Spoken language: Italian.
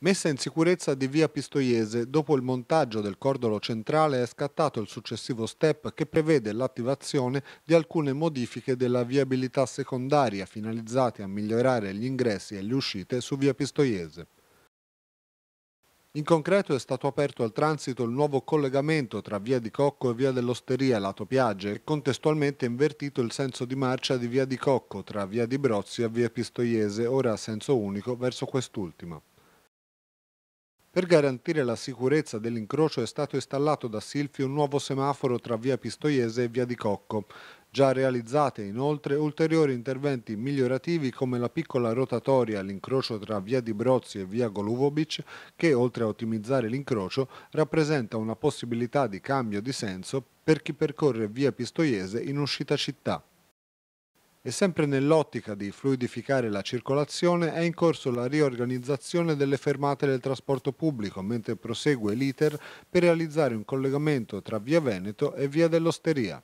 Messa in sicurezza di via Pistoiese, dopo il montaggio del cordolo centrale è scattato il successivo step che prevede l'attivazione di alcune modifiche della viabilità secondaria finalizzate a migliorare gli ingressi e le uscite su via Pistoiese. In concreto è stato aperto al transito il nuovo collegamento tra via di Cocco e via dell'Osteria lato Piagge e contestualmente invertito il senso di marcia di via di Cocco tra via di Brozzi e via Pistoiese, ora a senso unico verso quest'ultima. Per garantire la sicurezza dell'incrocio è stato installato da Silfi un nuovo semaforo tra via Pistoiese e via di Cocco. Già realizzate inoltre ulteriori interventi migliorativi come la piccola rotatoria all'incrocio tra via di Brozzi e via Golubovic che oltre a ottimizzare l'incrocio rappresenta una possibilità di cambio di senso per chi percorre via Pistoiese in uscita città e sempre nell'ottica di fluidificare la circolazione è in corso la riorganizzazione delle fermate del trasporto pubblico mentre prosegue l'iter per realizzare un collegamento tra via Veneto e via dell'Osteria.